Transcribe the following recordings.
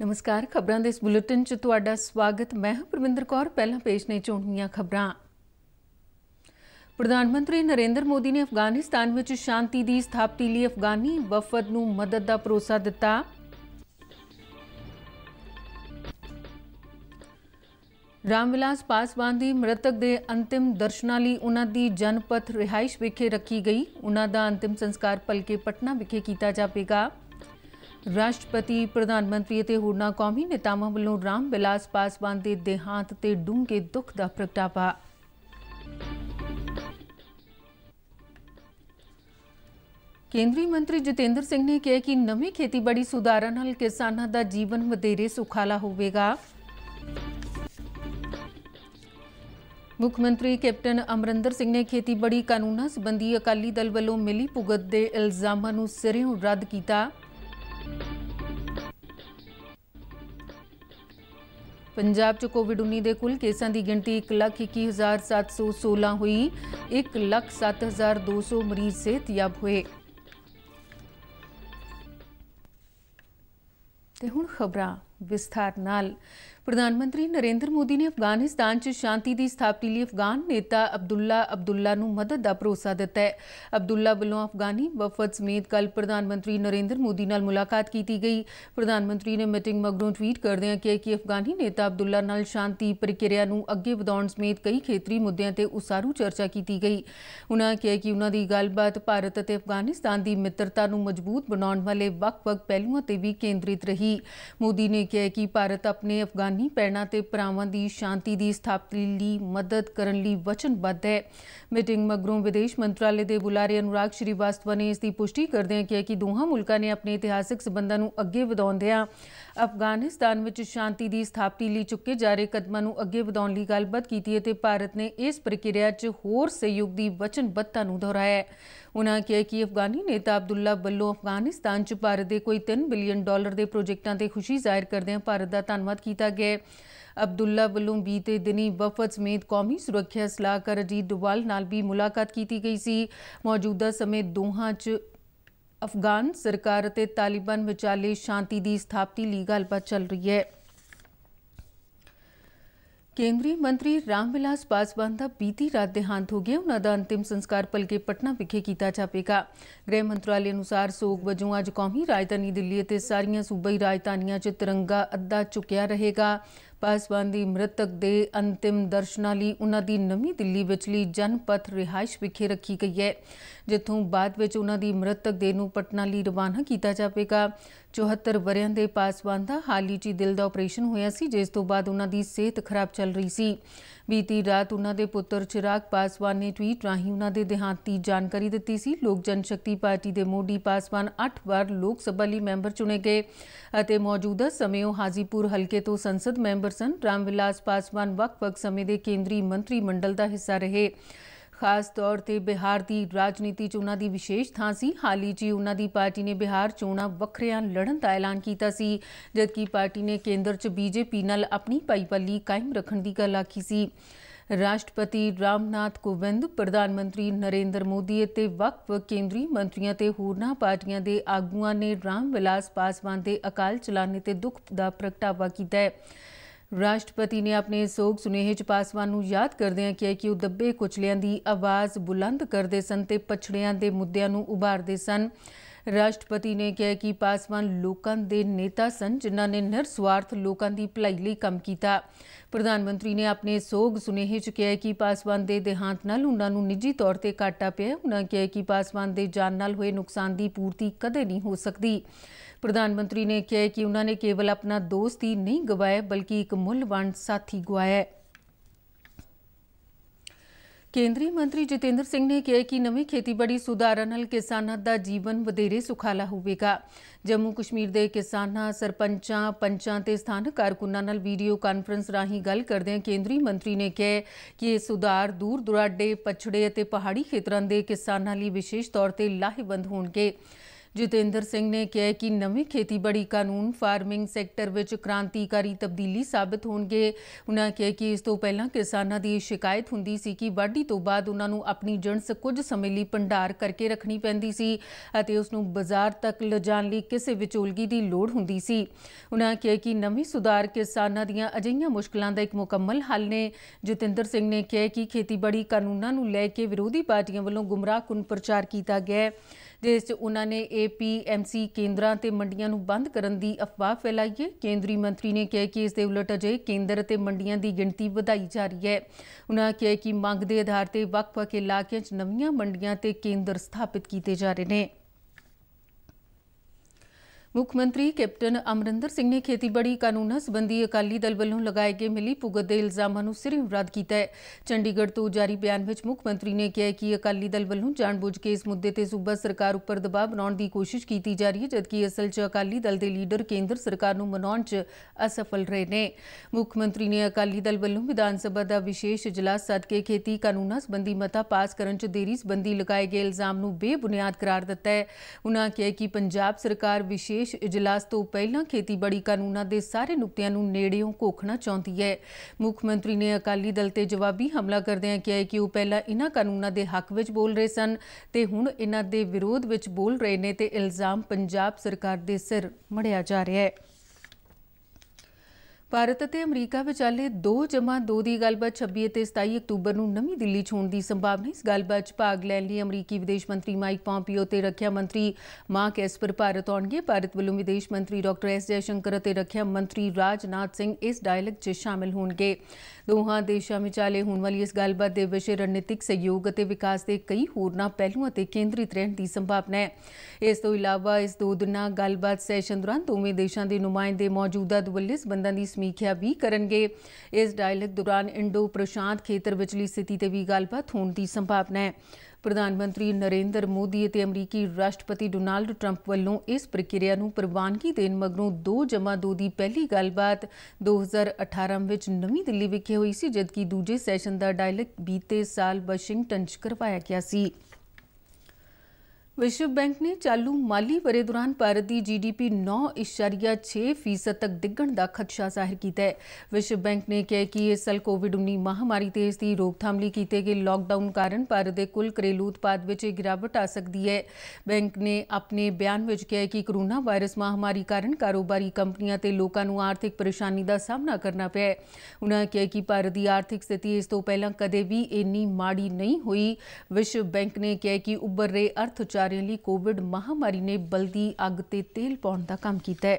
ਨਮਸਕਾਰ ਖਬਰਾਂ ਦੇ ਇਸ ਬੁਲੇਟਿਨ 'ਚ ਤੁਹਾਡਾ ਸਵਾਗਤ ਮੈਂ ਹਾਂ ਪਰਮਿੰਦਰ ਕੌਰ ਪਹਿਲਾਂ ਪੇਸ਼ ਨੇ ਚੋਣੀਆਂ ਖਬਰਾਂ ਪ੍ਰਧਾਨ ਮੰਤਰੀ ਨਰਿੰਦਰ ਮੋਦੀ ਨੇ ਅਫਗਾਨਿਸਤਾਨ ਵਿੱਚ ਸ਼ਾਂਤੀ ਦੀ ਸਥਾਪਤੀ ਲਈ ਅਫਗਾਨੀ ਵਫਦ ਨੂੰ ਮਦਦ ਦਾ ਭਰੋਸਾ ਦਿੱਤਾ ਰਾਮਵਿਲਾਸ ਪਾਸਵਾਨ ਦੀ ਮ੍ਰਿਤਕ ਦੇ ਅੰਤਿਮ ਦਰਸ਼ਨਾਂ ਲਈ ਉਹਨਾਂ ਦੀ ਜਨਪਥ ਰਿਹਾਇਸ਼ ਵਿਖੇ ਰੱਖੀ ਗਈ ਉਹਨਾਂ ਦਾ ਅੰਤਿਮ ਸੰਸਕਾਰ ਪਲਕੇ ਪਟਨਾ ਵਿਖੇ ਕੀਤਾ ਜਾਵੇਗਾ ਰਾਸ਼ਟਰਪਤੀ ਪ੍ਰਧਾਨ ਮੰਤਰੀ ਅਤੇ ਹੋਰਨਾਂ ਕੌਮੀ ਨੇਤਾਵਾਂ ਵੱਲੋਂ ਰਾਮ ਬਿਲਾਸ ਪਾਸਵਾਨ ਦੇ ਦੇਹਾਂਤ ਤੇ ਡੂੰਘੇ ਦੁੱਖ ਦਾ ਪ੍ਰਗਟਾਵਾ ਕੇਂਦਰੀ ਮੰਤਰੀ ਜਤਿੰਦਰ ਸਿੰਘ ਨੇ ਕਿਹਾ ਕਿ ਨਵੀਂ ਖੇਤੀਬਾੜੀ ਸੁਧਾਰਾਂ ਨਾਲ ਕਿਸਾਨਾਂ ਦਾ ਜੀਵਨ ਵਧੇਰੇ ਸੁਖਾਲਾ ਹੋਵੇਗਾ ਮੁੱਖ ਮੰਤਰੀ ਕੈਪਟਨ ਅਮਰਿੰਦਰ ਸਿੰਘ ਨੇ ਖੇਤੀਬਾੜੀ ਕਾਨੂੰਨਾਂ ਸੰਬੰਧੀ ਅਕਾਲੀ ਦਲ ਵੱਲੋਂ ਮਿਲੀ ਭੁਗਤ ਦੇ ਇਲਜ਼ਾਮਾਂ ਨੂੰ ਸਿਰੋਂ ਰੱਦ ਕੀਤਾ ਪੰਜਾਬ 'ਚ ਕੋਵਿਡ-19 ਦੇ ਕੁੱਲ ਕੇਸਾਂ ਦੀ ਗਿਣਤੀ 111716 ਹੋਈ 107200 ਮਰੀਜ਼ ਸਿਹਤਯਾਬ ਹੋਏ ਤੇ ਹੁਣ ਖਬਰਾਂ ਵਿਸਥਾਰ ਨਾਲ ਪ੍ਰਧਾਨ ਮੰਤਰੀ ਨਰਿੰਦਰ ਮੋਦੀ ਨੇ ਅਫਗਾਨਿਸਤਾਨ 'ਚ ਸ਼ਾਂਤੀ ਦੀ ਸਥਾਪਤੀ ਲਈ ਅਫਗਾਨ ਨੇਤਾ ਅਬਦੁੱਲਾ ਅਬਦੁੱਲਾ ਨੂੰ ਮਦਦ ਦਾ ਭਰੋਸਾ ਦਿੱਤਾ ਹੈ ਅਬਦੁੱਲਾ ਵੱਲੋਂ ਅਫਗਾਨੀ ਵਫਦ ਸਮੇਤ ਕੱਲ ਪ੍ਰਧਾਨ ਮੰਤਰੀ ਨਰਿੰਦਰ ਮੋਦੀ ਨਾਲ ਮੁਲਾਕਾਤ ਕੀਤੀ ਗਈ ਪ੍ਰਧਾਨ ਮੰਤਰੀ ਨੇ ਮੀਟਿੰਗ ਮਗਰੋਂ ਟਵੀਟ ਕਰਦੇ ਆ ਕਿ ਅਫਗਾਨੀ ਨੇਤਾ ਅਬਦੁੱਲਾ ਨਾਲ ਸ਼ਾਂਤੀ ਪ੍ਰਕਿਰਿਆ ਨੂੰ ਅੱਗੇ ਵਧਾਉਣ ਸਮੇਤ ਕਈ ਖੇਤਰੀ ਮੁੱਦਿਆਂ ਤੇ ਉਸਾਰੂ ਚਰਚਾ ਕੀਤੀ ਗਈ ਉਨ੍ਹਾਂ ਕਿਹਾ ਕਿ ਉਨ੍ਹਾਂ ਦੀ ਗੱਲਬਾਤ ਭਾਰਤ ਅਤੇ ਅਫਗਾਨਿਸਤਾਨ ਦੀ ਮਿੱਤਰਤਾ ਨੂੰ ਮਜ਼ਬੂਤ ਬਣਾਉਣ ਵਾਲੇ ਵੱਖ-ਵੱਖ ਪਹਿਲੂਆਂ ਤੇ ਵੀ ਕੇਂਦ੍ਰਿਤ ਰਹੀ ਮੋਦੀ ਨੇ ਕਿਹਾ ਕਿ ਭਾਰਤ ਆਪਣੇ ਅਫਗਾਨੀ ਪੈਣਾ ਤੇ ਭਰਾਵਾਂ ਦੀ ਸ਼ਾਂਤੀ ਦੀ ਸਥਾਪਤੀ ਲਈ ਮਦਦ ਕਰਨ ਲਈ ਵਚਨਬੱਧ ਹੈ ਮੀਟਿੰਗ ਮਗਰੋਂ ਵਿਦੇਸ਼ ਮੰਤਰਾਲੇ ਦੇ ਬੁਲਾਰੇ ਅਨੁਰਾਗ ਸ਼੍ਰੀਵਾਸਤਵ ਨੇ ਇਸ ਦੀ ਪੁਸ਼ਟੀ ਕਰਦੇ ਕਿਹਾ ਕਿ ਦੋਹਾਂ ਮੁਲਕਾਂ ਨੇ ਆਪਣੇ ਇਤਿਹਾਸਿਕ ਸਬੰਧਾਂ ਨੂੰ ਅੱਗੇ ਵਧਾਉਂਦਿਆਂ ਅਫਗਾਨਿਸਤਾਨ ਵਿੱਚ ਸ਼ਾਂਤੀ ਦੀ ਸਥਾਪਤੀ ਲਈ ਚੁੱਕੇ ਜਾ ਰਹੇ ਕਦਮਾਂ ਨੂੰ ਅੱਗੇ ਵਧਾਉਣ ਲਈ ਗੱਲਬਾਤ ਕੀਤੀ ਹੈ ਤੇ ਭਾਰਤ ਨੇ ਇਸ ਪ੍ਰਕਿਰਿਆ 'ਚ ਹੋਰ ਸਹਿਯੋਗ ਦੀ ਵਚਨਬੱਧਤਾ ਨੂੰ ਦੁਹਰਾਇਆ ਹੈ ਉਹਨਾਂ ਕਿਹਾ ਕਿ ਅਫਗਾਨੀ ਨੇਤਾ ਅਬਦੁੱਲਾ ਵੱਲੋਂ ਅਫਗਾਨਿਸਤਾਨ 'ਚ ਭਾਰਤ ਦੇ ਕੋਈ 3 ਬਿਲੀਅਨ ਡਾਲਰ ਦੇ ਪ੍ਰੋਜੈਕਟਾਂ ਤੇ ਖੁਸ਼ੀ ਜ਼ਾਹਿਰ ਕਰਦਿਆਂ ਭਾਰਤ ਦਾ ਧੰਨਵਾਦ ਕੀਤਾ ਗਿਆ ਅਬਦੁੱਲਾ ਵੱਲੋਂ ਬੀਤੇ ਦਿਨੀ ਵਫਦ ਸਮੇਤ ਕੌਮੀ ਸੁਰੱਖਿਆ ਸਲਾਹਕਾਰ ਅਜੀਤ ਦੁਵਾਲ ਨਾਲ ਵੀ ਮੁਲਾਕਾਤ ਕੀਤੀ ਗਈ ਸੀ ਮੌਜੂਦਾ ਸਮੇਂ ਦੋਹਾਂ 'ਚ ਅਫਗਾਨ ਸਰਕਾਰ ਅਤੇ ਤਾਲਿਬਾਨ ਵਿਚਾਲੇ ਸ਼ਾਂਤੀ ਦੀ ਸਥਾਪਤੀ ਲਈ ਗੱਲਬਾਤ ਚੱਲ ਰਹੀ ਹੈ ਕੇਂਦਰੀ ਮੰਤਰੀ ਰਾਮਵਿਲਾਸ ਪਾਸਵਾਨ ਦਾ ਬੀਤੀ ਰਾਤ ਦੇਹਾਂਤ ਹੋ ਗਿਆ ਉਹਨਾਂ ਦਾ ਅੰਤਿਮ ਸੰਸਕਾਰ ਪਲਕੇ ਪਟਨਾ ਵਿਖੇ ਕੀਤਾ ਜਾਵੇਗਾ ਗ੍ਰਹਿ ਮੰਤਰਾਲੇ ਅਨੁਸਾਰ ਸੋਗ ਵਜੋਂ ਅੱਜ ਕੌਮੀ ਰਾਜਧਾਨੀ ਦਿੱਲੀ ਅਤੇ ਸਾਰੀਆਂ ਸੂਬਾਈ ਰਾਜਧਾਨੀਆਂ 'ਚ ਤਿਰੰਗਾ ਅੱਧਾ ਚੁੱਕਿਆ ਰਹੇਗਾ ਪਾਸਵਾਨ ਦੀ ਮ੍ਰਿਤਕ ਦੇ ਅੰਤਿਮ ਦਰਸ਼ਨਾਂ ਲਈ ਉਹਨਾਂ ਦੀ ਨਵੀਂ ਦਿੱਲੀ ਵਿਚਲੀ ਜਨਪਥ ਰਿਹਾਇਸ਼ ਵਿਖੇ ਰੱਖੀ ਗਈ ਹੈ ਜਿੱਥੋਂ ਬਾਅਦ ਵਿੱਚ ਉਹਨਾਂ ਦੀ ਮ੍ਰਿਤਕ ਦੇ ਨੂੰ ਪਟਨਾ ਲਈ ਰਵਾਨਾ ਕੀਤਾ ਜਾਵੇਗਾ 74 ਵਰਿਆਂ ਦੇ ਪਾਸਵਾਨ ਦਾ ਹਾਲ ਹੀ 'ਚ ਦਿਲ ਦਾ ਆਪਰੇਸ਼ਨ ਹੋਇਆ ਸੀ ਜਿਸ ਤੋਂ ਬਾਅਦ ਉਹਨਾਂ ਦੀ ਸਿਹਤ ਖਰਾਬ ਚੱਲ ਰਹੀ ਸੀ ਬੀਤੀ ਰਾਤ ਉਹਨਾਂ ਦੇ ਪੁੱਤਰ ਚਿਰਾਗ ਪਾਸਵਾਨ ਨੇ ਟਵੀਟ ਰਾਹੀਂ ਉਹਨਾਂ ਦੇ ਦਿਹਾਂਤੀ ਜਾਣਕਾਰੀ ਦਿੱਤੀ ਸੀ ਲੋਕ ਜਨ ਸ਼ਕਤੀ ਪਾਰਟੀ ਦੇ ਮੋਢੀ ਪਾਸਵਾਨ 8 ਵਾਰ ਲੋਕ ਸਭਾ ਲਈ ਮੈਂਬਰ ਚੁਣੇ ਗਏ ਅਤੇ ਮੌਜੂਦਾ ਸਮੇਂ ਉਹ ਹਾਜ਼ੀਪੁਰ ਹਲਕੇ ਤੋਂ ਸੰਸਦ ਮੈਂਬਰ ਮੈਂਬਰ ਸਨ ਰਾਮ ਵਿਲਾਸ ਪਾਸਵਾਨ ਵਕਫ ਸਮੇਂ ਦੇ ਕੇਂਦਰੀ ਮੰਤਰੀ ਮੰਡਲ ਦਾ ਹਿੱਸਾ ਰਹੇ ਖਾਸ ਤੌਰ ਤੇ ਬਿਹਾਰ ਦੀ ਰਾਜਨੀਤੀ 'ਚ ਉਹਨਾਂ ਦੀ ਵਿਸ਼ੇਸ਼ ਥਾਂ ਸੀ ਹਾਲੀ ਜੀ ਉਹਨਾਂ ਦੀ ਪਾਰਟੀ ਨੇ ਬਿਹਾਰ ਚੋਣਾਂ ਵੱਖਰੀਆਂ ਲੜਨ ਦਾ ਐਲਾਨ ਕੀਤਾ ਸੀ ਜਦਕਿ ਪਾਰਟੀ ਨੇ ਕੇਂਦਰ 'ਚ ਬੀਜੇਪੀ ਨਾਲ ਆਪਣੀ ਪਾਈਪਲੀ ਕਾਇਮ ਰੱਖਣ ਦੀ ਗੱਲ ਆਖੀ ਸੀ ਰਾਸ਼ਟਰਪਤੀ ਰਾਮਨਾਥ ਕੋਵਿੰਦ ਪ੍ਰਧਾਨ ਮੰਤਰੀ ਨਰਿੰਦਰ ਮੋਦੀ ਅਤੇ ਵਕਫ ਕੇਂਦਰੀ ਮੰਤਰੀਆਂ ਤੇ ਹੋਰਨਾਂ ਪਾਰਟੀਆਂ ਦੇ ਆਗੂਆਂ ਨੇ ਰਾਮ ਵਿਲਾਸ ਪਾਸਵਾਨ ਦੇ ਅਕਾਲ ਚਲਾਣੇ ਤੇ ਦੁੱਖ ਦਾ ਪ੍ਰਗਟਾਵਾ ਕੀਤਾ ਹੈ ਰਾਸ਼ਟਰਪਤੀ ਨੇ ਆਪਣੇ ਸੋਗ ਸੁਨੇਹੇ ਚ ਪਾਸਵਾਨ ਨੂੰ ਯਾਦ ਕਰਦਿਆਂ ਕਿਹਾ ਕਿ ਉਹ ਦੱਬੇ ਕੁਚਲਿਆਂ ਦੀ ਆਵਾਜ਼ ਬੁਲੰਦ ਕਰਦੇ ਸਨ ਤੇ ਪਛੜਿਆਂ ਦੇ ਮੁੱਦਿਆਂ ਨੂੰ ਉਭਾਰਦੇ ਸਨ ਰਾਸ਼ਟਰਪਤੀ ਨੇ ਕਿਹਾ ਕਿ ਪਾਸਵਾਨ ਲੋਕਾਂ ਦੇ ਨੇਤਾ ਸਨ ਜਿਨ੍ਹਾਂ ਨੇ ਨਿਰਸਵਾਰਥ ਲੋਕਾਂ ਦੀ ਭਲਾਈ ਲਈ ਕੰਮ ਕੀਤਾ ਪ੍ਰਧਾਨ ਮੰਤਰੀ ਨੇ ਆਪਣੇ ਸੋਗ ਸੁਨੇਹੇ 'ਚ ਕਿਹਾ ਕਿ ਪਾਸਵਾਨ ਦੇ ਦੇਹਾਂਤ ਨਾਲ ਉਹਨਾਂ ਨੂੰ ਨਿੱਜੀ ਤੌਰ ਤੇ ਘਾਟਾ ਪਿਆ ਉਹਨਾਂ ਕਿਹਾ ਕਿ ਪਾਸਵਾਨ ਦੇ ਜਾਨ ਨਾਲ ਹੋਏ ਨੁਕਸਾਨ ਦੀ ਪੂਰਤੀ ਕਦੇ ਨਹੀਂ ਹੋ ਸਕਦੀ ਪ੍ਰਧਾਨ ਮੰਤਰੀ ਨੇ ਕਿਹਾ ਕਿ ਉਹਨਾਂ ਨੇ ਕੇਵਲ ਆਪਣਾ ਦੋਸਤ ਹੀ ਨਹੀਂ ਗਵਾਇਆ ਬਲਕਿ ਇੱਕ ਮੁੱਲਵਾਨ ਸਾਥੀ ਗਵਾਇਆ ਕੇਂਦਰੀ ਮੰਤਰੀ ਜਤਿੰਦਰ ਸਿੰਘ ਨੇ ਕਿਹਾ ਕਿ ਨਵੇਂ ਖੇਤੀਬਾੜੀ ਸੁਧਾਰਨ ਨਾਲ ਕਿਸਾਨਾਂ ਦਾ ਜੀਵਨ ਵਧੇਰੇ ਸੁਖਾਲਾ ਹੋਵੇਗਾ ਜੰਮੂ ਕਸ਼ਮੀਰ ਦੇ ਕਿਸਾਨਾਂ ਸਰਪੰਚਾਂ ਪੰਚਾਂ ਤੇ ਸਥਾਨਕ ਕਾਰਕੁਨਾਂ ਨਾਲ ਵੀਡੀਓ ਕਾਨਫਰੰਸ ਰਾਹੀਂ ਗੱਲ ਕਰਦਿਆਂ ਕੇਂਦਰੀ ਮੰਤਰੀ ਨੇ ਕਿਹਾ ਕਿ ਇਹ ਸੁਧਾਰ ਦੂਰ ਦੁਰਾਡੇ ਪਛੜੇ ਅਤੇ ਪਹਾੜੀ ਖੇਤਰਾਂ ਦੇ ਕਿਸਾਨਾਂ ਲਈ ਵਿਸ਼ੇਸ਼ ਤੌਰ ਤੇ ਲਾਹੇਵੰਦ ਹੋਣਗੇ ਜਿਤੇਂਦਰ ਸਿੰਘ ਨੇ ਕਿਹਾ ਕਿ ਨਵੇਂ ਖੇਤੀਬਾੜੀ ਕਾਨੂੰਨ ਫਾਰਮਿੰਗ ਸੈਕਟਰ ਵਿੱਚ ਕ੍ਰਾਂਤੀਕਾਰੀ ਤਬਦੀਲੀ ਸਾਬਤ ਹੋਣਗੇ ਉਹਨਾਂ ਕਿਹਾ ਕਿ ਇਸ ਤੋਂ ਪਹਿਲਾਂ ਕਿਸਾਨਾਂ ਦੀ ਸ਼ਿਕਾਇਤ ਹੁੰਦੀ ਸੀ ਕਿ ਵਾਢੀ ਤੋਂ ਬਾਅਦ ਉਹਨਾਂ ਨੂੰ ਆਪਣੀ ਜਣਸ ਕੁਝ ਸਮੇਂ ਲਈ ਭੰਡਾਰ ਕਰਕੇ ਰੱਖਣੀ ਪੈਂਦੀ ਸੀ ਅਤੇ ਉਸ ਨੂੰ ਬਾਜ਼ਾਰ ਤੱਕ ਲਿਜਾਣ ਲਈ ਕਿਸੇ ਵਿਚੋਲਗੀ ਦੀ ਲੋੜ ਹੁੰਦੀ ਸੀ ਉਹਨਾਂ ਕਿਹਾ ਕਿ ਨਵੇਂ ਸੁਧਾਰ ਕਿਸਾਨਾਂ ਦੀਆਂ ਅਜਿਹੀਆਂ ਮੁਸ਼ਕਲਾਂ ਦਾ ਇੱਕ ਮੁਕੰਮਲ ਹੱਲ ਨੇ ਜਤਿੰਦਰ ਸਿੰਘ ਨੇ ਕਿਹਾ ਕਿ ਖੇਤੀਬਾੜੀ ਕਾਨੂੰਨਾਂ ਨੂੰ ਲੈ ਕੇ ਵਿਰੋਧੀ ਪਾਰਟੀਆਂ ਵੱਲੋਂ ਕੁਨ ਪ੍ਰਚਾਰ ਕੀਤਾ ਗਿਆ ਹੈ ਜਿਸ ਵਿੱਚ ਉਹਨਾਂ ਨੇ ਏਪੀਐਮਸੀ ਕੇਂਦਰਾਂ ਤੇ ਮੰਡੀਆਂ ਨੂੰ ਬੰਦ ਕਰਨ ਦੀ ਅਫਵਾਹ ਫੈਲਾਈ ਹੈ ਕੇਂਦਰੀ ਮੰਤਰੀ ਨੇ ਕਿਹਾ ਕਿ ਇਸ ਦੇ ਉਲਟ ਅਜੇ ਕੇਂਦਰ ਤੇ ਮੰਡੀਆਂ ਦੀ ਗਿਣਤੀ ਵਧਾਈ ਜਾ ਰਹੀ ਹੈ ਉਹਨਾਂ ਕਿਹਾ ਕਿ ਮੰਗ ਦੇ ਆਧਾਰ ਤੇ ਵੱਖ-ਵੱਖ ਇਲਾਕਿਆਂ 'ਚ ਨਵੀਆਂ ਮੰਡੀਆਂ ਤੇ ਕੇਂਦਰ ਸਥਾਪਿਤ ਕੀਤੇ ਜਾ ਰਹੇ ਨੇ ਮੁੱਖ ਮੰਤਰੀ ਕੈਪਟਨ ਅਮਰਿੰਦਰ ਸਿੰਘ ਨੇ ਖੇਤੀਬਾੜੀ ਕਾਨੂੰਨਾਂ ਸੰਬੰਧੀ ਅਕਾਲੀ ਦਲ ਵੱਲੋਂ ਲਗਾਏ ਗਏ ਮਿਲੀ ਭੁਗਤ ਦੇ ਇਲਜ਼ਾਮਾਂ ਨੂੰ ਸਿਰੇ ਉਰਾਦ ਕੀਤਾ ਹੈ ਚੰਡੀਗੜ੍ਹ ਤੋਂ ਜਾਰੀ ਬਿਆਨ ਵਿੱਚ ਮੁੱਖ ਮੰਤਰੀ ਨੇ ਕਿਹਾ ਕਿ ਅਕਾਲੀ ਦਲ ਵੱਲੋਂ ਜਾਣਬੁੱਝ ਕੇ ਇਸ ਮੁੱਦੇ ਤੇ ਸੂਬਾ ਸਰਕਾਰ ਉੱਪਰ ਦਬਾਅ ਬਣਾਉਣ ਦੀ ਕੋਸ਼ਿਸ਼ ਕੀਤੀ ਜਾ ਰਹੀ ਹੈ ਜਦਕਿ ਅਸਲ 'ਚ ਅਕਾਲੀ ਦਲ ਦੇ ਲੀਡਰ ਕੇਂਦਰ ਸਰਕਾਰ ਨੂੰ ਮਨਾਉਣ 'ਚ ਅਸਫਲ ਰਹੇ ਨੇ ਮੁੱਖ ਮੰਤਰੀ ਨੇ ਅਕਾਲੀ ਦਲ ਵੱਲੋਂ ਵਿਧਾਨ ਸਭਾ ਦਾ ਵਿਸ਼ੇਸ਼ ਇਜਲਾਸ ਸੱਦ ਕੇ ਖੇਤੀ ਕਾਨੂੰਨਾਂ ਸੰਬੰਧੀ ਮਤਾ ਪਾਸ ਕਰਨ 'ਚ ਦੇਰੀ ਸੰਬੰਧੀ ਲਗਾਏ ਗਏ ਇਲਜ਼ਾਮ ਨੂੰ ਬੇਬੁਨਿਆਦ ਕਰਾਰ ਦਿੱਤਾ ਹੈ ਉਨ੍ਹਾਂ ਕਿਹਾ ਕਿ ਪੰਜਾਬ ਸਰਕਾਰ ਵਿਸ਼ੇਸ਼ ਵਿਸ਼ੇਸ਼ ਇਜਲਾਸ ਤੋਂ ਪਹਿਲਾਂ ਖੇਤੀਬਾੜੀ ਕਾਨੂੰਨਾਂ ਦੇ ਸਾਰੇ ਨੁਕਤਿਆਂ ਨੂੰ ਨੇੜਿਓਂ ਕੋਖਣਾ ਚਾਹੁੰਦੀ ਹੈ ਮੁੱਖ ਮੰਤਰੀ ਨੇ ਅਕਾਲੀ ਦਲ ਤੇ ਜਵਾਬੀ ਹਮਲਾ ਕਰਦਿਆਂ ਕਿਹਾ ਕਿ ਉਹ ਪਹਿਲਾਂ ਇਹਨਾਂ ਕਾਨੂੰਨਾਂ ਦੇ ਹੱਕ ਵਿੱਚ ਬੋਲ ਰਹੇ ਸਨ ਤੇ ਹੁਣ ਇਹਨਾਂ ਦੇ ਵਿਰੋਧ ਵਿੱਚ ਬੋਲ ਰਹੇ ਨੇ ਤੇ ਇਲਜ਼ਾਮ ਪੰਜਾਬ ਸਰਕਾਰ ਦੇ ਸਿਰ ਮੜਿਆ ਜਾ ਰਿਹਾ ਹੈ ਭਾਰਤ ਅਤੇ ਅਮਰੀਕਾ ਵਿਚਾਲੇ 2.2 ਦੀ ਗੱਲਬਾਤ 26 ਅਤੇ 27 ਅਕਤੂਬਰ ਨੂੰ ਨਵੀਂ ਦਿੱਲੀ ਚ ਹੋਣ ਦੀ ਸੰਭਾਵਨਾ ਇਸ ਗੱਲਬਾਤ 'ਚ ਭਾਗ ਲੈਣ ਲਈ ਅਮਰੀਕੀ ਵਿਦੇਸ਼ ਮੰਤਰੀ ਮਾਈਕ ਪੋਂਪੀਓ ਤੇ ਰੱਖਿਆ ਮੰਤਰੀ ਮਾਰਕ ਐਸਪਰ ਭਾਰਤ ਆਉਣਗੇ ਭਾਰਤ ਵੱਲੋਂ ਵਿਦੇਸ਼ ਮੰਤਰੀ ਡਾਕਟਰ ਐਸ ਜੈਸ਼ੰਕਰ ਅਤੇ ਰੱਖਿਆ ਮੰਤਰੀ ਰਾਜਨਾਥ ਸਿੰਘ ਇਸ ਡਾਇਲੌਗ 'ਚ ਸ਼ਾਮਲ ਹੋਣਗੇ ਦੋਹਾਂ ਦੇਸ਼ਾਂ ਵਿਚਾਲੇ ਹੋਣ ਵਾਲੀ ਇਸ ਗੱਲਬਾਤ ਦੇ ਵਿਸ਼ੇ ਰਣਨੀਤਿਕ ਸਹਿਯੋਗ ਅਤੇ ਵਿਕਾਸ ਦੇ ਕਈ ਨਾ ਪਹਿਲੂਆਂ ਤੇ ਕੇਂਦਰਿਤ ਰਹਿਣ ਦੀ ਸੰਭਾਵਨਾ ਹੈ ਇਸ ਤੋਂ ਇਲਾਵਾ ਇਸ ਦੋ ਦਿਨਾਂ ਗੱਲਬਾਤ ਸੈਸ਼ਨ ਦੌਰਾਨ ਦੋਵੇਂ ਦੇਸ਼ਾਂ ਦੇ ਨੁਮਾਇੰਦੇ ਮੌਜੂਦਾ ਦਵੱਲੇ ਸਬੰਧਾਂ ਦੀ ਸਮੀਖਿਆ ਵੀ ਕਰਨਗੇ ਇਸ ਡਾਇਲੌਗ ਦੌਰਾਨ ਇੰਡੋ ਪ੍ਰਸ਼ਾਂਤ ਖੇਤਰ ਵਿਚਲੀ ਸਥਿਤੀ ਤੇ ਵੀ ਗੱਲਬਾਤ ਹੋਣ ਦੀ ਸੰਭਾਵਨਾ ਹੈ ਪ੍ਰਧਾਨ ਮੰਤਰੀ ਨਰਿੰਦਰ ਮੋਦੀ ਅਤੇ ਅਮਰੀਕੀ ਰਾਸ਼ਟਰਪਤੀ ਡੋਨਾਲਡ ਟਰੰਪ ਵੱਲੋਂ ਇਸ ਪ੍ਰਕਿਰਿਆ ਨੂੰ ਪ੍ਰਵਾਨਗੀ ਦੇਣ ਮਗਰੋਂ 2+2 ਦੀ ਪਹਿਲੀ ਗੱਲਬਾਤ 2018 ਵਿੱਚ ਨਵੀਂ ਦਿੱਲੀ ਵਿਖੇ ਹੋਈ ਸੀ ਜਦਕਿ ਦੂਜੇ ਸੈਸ਼ਨ ਦਾ ਡਾਇਲੌਗ ਬੀਤੇ ਸਾਲ ਵਾਸ਼ਿੰਗਟਨ 'ਚ ਕਰਵਾਇਆ ਗਿਆ ਸੀ ਵਿਸ਼ਵ ਬੈਂਕ ਨੇ ਚਾਲੂ ਮਾਲੀ ਵਰੇ ਦੌਰਾਨ ਭਾਰਤ ਦੀ ਜੀਡੀਪੀ 9.6% ਤੱਕ ਡਿੱਗਣ ਦਾ ਖਦਸ਼ਾ ਜ਼ਾਹਿਰ ਕੀਤਾ ਹੈ ਵਿਸ਼ਵ ਬੈਂਕ ਨੇ ਕਿਹਾ ਕਿ ਇਸ ਸਾਲ ਕੋਵਿਡ-19 ਮਹਾਮਾਰੀ ਤੇ ਇਸ ਦੀ ਰੋਕਥਾਮ ਲਈ ਕੀਤੇ ਗਏ ਲਾਕਡਾਊਨ ਕਾਰਨ ਭਾਰਤ ਦੇ ਕੁੱਲ ਘਰੇਲੂ ਉਤਪਾਦ ਵਿੱਚ ਗਿਰਾਵਟ ਆ ਸਕਦੀ ਹੈ ਬੈਂਕ ਨੇ ਆਪਣੇ ਬਿਆਨ ਵਿੱਚ ਕਿਹਾ ਕਿ ਕਰੋਨਾ ਵਾਇਰਸ ਮਹਾਮਾਰੀ ਕਾਰਨ ਕਾਰੋਬਾਰੀ ਕੰਪਨੀਆਂ ਤੇ ਲੋਕਾਂ ਨੂੰ ਆਰਥਿਕ ਪਰੇਸ਼ਾਨੀ ਦਾ ਸਾਹਮਣਾ ਕਰਨਾ ਪਿਆ ਹੈ ਉਨ੍ਹਾਂ ਕਿਹਾ ਕਿ ਭਾਰਤ ਦੀ ਆਰਥਿਕ ਸਥਿਤੀ ਇਸ ਤੋਂ ਪਹਿਲਾਂ ਕਦੇ ਵੀ ਇੰਨੀ ਮਾੜੀ ਨਹੀਂ ਹੋਈ ਵਿਸ਼ਵ ਬੈਂਕ ਨੇ ਕਿਹਾ ਕਿ ਉੱਭਰ ਰਹੇ ਅਰਥਚਾਰ ਅਦਾਰਿਆਂ ਲਈ ਕੋਵਿਡ ਮਹਾਮਾਰੀ ਨੇ ਬਲਦੀ ਅੱਗ ਤੇ ਤੇਲ ਪਾਉਣ ਦਾ ਕੰਮ ਕੀਤਾ ਹੈ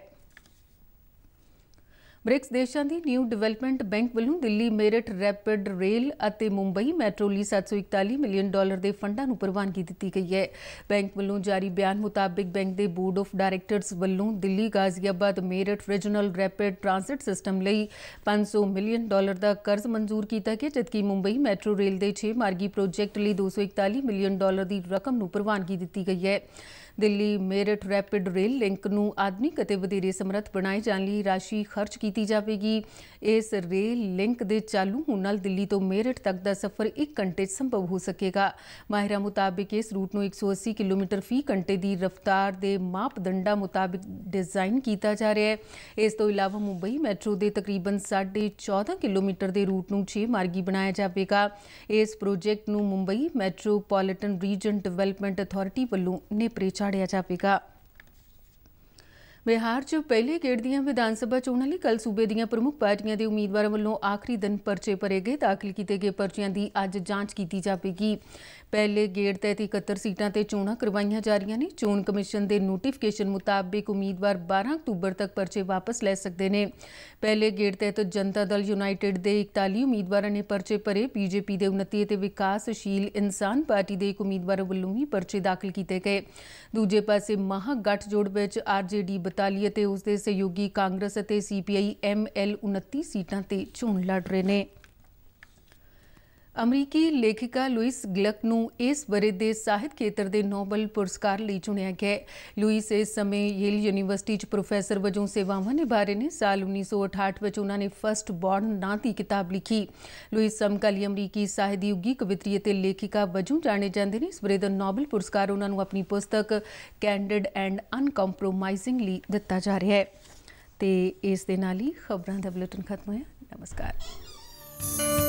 ਬ੍ਰਿਕਸ ਦੇਸ਼ਾਂ ਦੀ ਨਿਊ ਡਿਵੈਲਪਮੈਂਟ ਬੈਂਕ ਵੱਲੋਂ ਦਿੱਲੀ ਮੇਰਠ ਰੈਪਿਡ ਰੇਲ ਅਤੇ ਮੁੰਬਈ ਮੈਟਰੋ ਲਈ 741 ਮਿਲੀਅਨ ਡਾਲਰ ਦੇ ਫੰਡਾਂ ਨੂੰ ਪ੍ਰਵਾਨਗੀ ਦਿੱਤੀ ਗਈ ਹੈ ਬੈਂਕ ਵੱਲੋਂ ਜਾਰੀ ਬਿਆਨ ਮੁਤਾਬਕ ਬੈਂਕ ਦੇ ਬੋਰਡ ਆਫ ਡਾਇਰੈਕਟਰਸ ਵੱਲੋਂ Delhi Ghaziabad Meerut regional rapid transit system ਲਈ 500 ਮਿਲੀਅਨ ਡਾਲਰ ਦਾ ਕਰਜ਼ ਮਨਜ਼ੂਰ ਕੀਤਾ ਗਿਆ ਜਦਕਿ ਮੁੰਬਈ ਮੈਟਰੋ ਰੇਲ ਦੇ 6 ਮਾਰਗੀ ਪ੍ਰੋਜੈਕਟ ਲਈ 241 ਮਿਲੀਅਨ ਡਾਲਰ ਦੀ ਰਕਮ ਨੂੰ ਪ੍ਰਵਾਨਗੀ ਦਿੱਤੀ ਗਈ ਹੈ Delhi Meerut rapid rail link ਨੂੰ ਆਧੁਨਿਕ ਅਤੇ ਵਧੇਰੇ ਸਮਰੱਥ ਬਣਾਏ ਜਾਣ ਲਈ ਰਾਸ਼ੀ ਖਰਚ ਕੀਤੀ ਜਾਵੇਗੀ ਇਸ ਰੇਲ ਲਿੰਕ ਦੇ ਚਾਲੂ ਹੋਣ ਨਾਲ ਦਿੱਲੀ ਤੋਂ ਮੇਰਠ ਤੱਕ ਦਾ ਸਫ਼ਰ 1 ਘੰਟੇ 'ਚ ਸੰਭਵ ਹੋ ਸਕੇਗਾ ਮਾਹਿਰਾਂ ਮੁਤਾਬਕ ਇਸ ਰੂਟ ਨੂੰ 180 ਕਿਲੋਮੀਟਰ ਫੀ ਘੰਟੇ ਦੀ ਰਫ਼ਤਾਰ ਦੇ ਮਾਪਦੰਡਾਂ ਮੁਤਾਬਕ ਡਿਜ਼ਾਈਨ ਕੀਤਾ ਜਾ ਰਿਹਾ ਹੈ ਇਸ ਤੋਂ ਇਲਾਵਾ ਮੁੰਬਈ ਮੈਟਰੋ ਦੇ ਤਕਰੀਬਨ 14.5 ਕਿਲੋਮੀਟਰ ਦੇ ਰੂਟ ਨੂੰ 6 ਮਾਰਗੀ ਬਣਾਇਆ ਜਾਵੇਗਾ ਇਸ ਪ੍ਰੋਜੈਕਟ ਨੂੰ Mumbai metropolitan region development authority ਵੱਲੋਂ ਨੇਪਰੇ ਸਾੜਿਆ ਜਾਵੇਗਾ ਬਿਹਾਰ 'ਚ ਪਹਿਲੇ ਗੇੜ ਦੀਆਂ ਵਿਧਾਨ ਸਭਾ ਚੋਣਾਂ ਲਈ ਕੱਲ ਸੂਬੇ ਦੀਆਂ ਪ੍ਰਮੁੱਖ ਪਾਰਟੀਆਂ ਦੇ ਉਮੀਦਵਾਰਾਂ ਵੱਲੋਂ ਆਖਰੀ ਦਿਨ ਪਰਚੇ ਭਰੇ ਗਏ ਦਾਖਲ ਕੀਤੇ ਗਏ ਪਰਚੀਆਂ ਦੀ ਅੱਜ ਜਾਂਚ ਕੀਤੀ ਜਾਵੇਗੀ ਪਹਿਲੇ ਗੇੜ ਤਹਿਤ 71 ਸੀਟਾਂ ਤੇ ਚੋਣਾਂ ਕਰਵਾਈਆਂ ਜਾ ਰਹੀਆਂ ਨੇ ਚੋਣ ਕਮਿਸ਼ਨ ਦੇ ਨੋਟੀਫਿਕੇਸ਼ਨ ਮੁਤਾਬਕ ਉਮੀਦਵਾਰ 12 ਅਕਤੂਬਰ ਤੱਕ ਪਰਚੇ ਵਾਪਸ ਲੈ ਸਕਦੇ ਨੇ ਪਹਿਲੇ ਗੇੜ ਤਹਿਤ ਜਨਤਾ ਦਲ ਯੂਨਾਈਟਿਡ ਦੇ 41 ਉਮੀਦਵਾਰਾਂ ਨੇ ਪਰਚੇ ਭਰੇ ਬੀਜੇਪੀ ਦੇ ਉਨਤੀ ਤੇ ਵਿਕਾਸਸ਼ੀਲ ਇਨਸਾਨ ਪਾਰਟੀ ਦੇ ਇੱਕ ਉਮੀਦਵਾਰ ਵੱਲੋਂ ਵੀ ਪਰਚੇ ਦਾਖਲ ਕੀਤੇ ਗਏ ਦੂਜੇ ਪਾਸੇ ਮਹਾ ਗੱਠਜੋੜ ਵਿੱਚ ਆਰਜੀਡੀ 42 ਅਤੇ ਉਸ ਦੇ ਸਹਿਯੋਗੀ ਕਾਂਗਰਸ ਅਤੇ ਸੀਪੀਆਈ ਐਮਐਲ 29 ਸੀਟਾਂ ਤੇ ਚੋਣ ਲੜ ਰਹੇ ਨੇ ਅਮਰੀਕੀ ਲੇਖਿਕਾ ਲੂਈਸ ਗਲਕ ਨੂੰ ਇਸ ਬਰੇ ਦੇ ਸਾਹਿਤ ਖੇਤਰ ਦੇ ਨੋਬਲ ਪੁਰਸਕਾਰ ਲਈ ਚੁਣਿਆ ਗਿਆ ਹੈ ਲੂਈਸ ਇਸ ਸਮੇਂ ਯੇਲ ਯੂਨੀਵਰਸਿਟੀ 'ਚ ਪ੍ਰੋਫੈਸਰ ਵਜੋਂ ਸੇਵਾਵਾਂ ਨਿਭਾਰੇ ਨੇ ਸਾਲ 1968 ਵਿੱਚ ਉਹਨਾਂ ਨੇ ਫਰਸਟ ਬੌਰਨ ਨਾਂ ਦੀ ਕਿਤਾਬ ਲਿਖੀ ਲੂਈਸ ਸਮਕਾਲੀ ਅਮਰੀਕੀ ਸਾਹਿਤ ਦੀ ਉੱਗੀ ਕਵਿਤਰੀ ਅਤੇ ਲੇਖਿਕਾ ਵਜੋਂ ਜਾਣੇ ਜਾਂਦੇ ਨੇ ਇਸ ਬਰੇ ਦਾ ਨੋਬਲ ਪੁਰਸਕਾਰ ਉਹਨਾਂ ਨੂੰ ਆਪਣੀ ਪੁਸਤਕ ਕੈਂਡਿਡ ਐਂਡ ਅਨਕੰਪਰੋਮਾਈਜ਼ਿੰਗਲੀ ਦਿੱਤਾ ਜਾ ਰਿਹਾ ਹੈ ਤੇ ਇਸ ਦੇ ਨਾਲ ਹੀ ਖਬਰਾਂ ਦਾ ਬੁਲੇਟਿਨ ਖਤਮ ਹੋਇਆ ਨਮਸਕਾਰ